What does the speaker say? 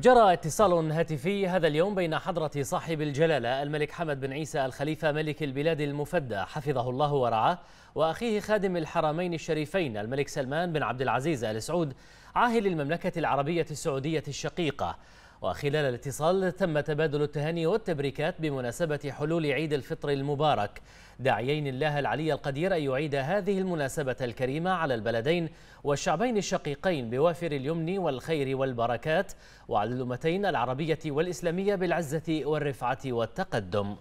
جرى اتصال هاتفي هذا اليوم بين حضرة صاحب الجلالة الملك حمد بن عيسى الخليفة ملك البلاد المفدى حفظه الله ورعاه وأخيه خادم الحرمين الشريفين الملك سلمان بن عبد العزيز آل سعود عاهل المملكة العربية السعودية الشقيقة وخلال الاتصال تم تبادل التهاني والتبريكات بمناسبة حلول عيد الفطر المبارك داعيين الله العلي القدير أن يعيد هذه المناسبة الكريمة على البلدين والشعبين الشقيقين بوافر اليمن والخير والبركات وعلى الأمتين العربية والإسلامية بالعزة والرفعة والتقدم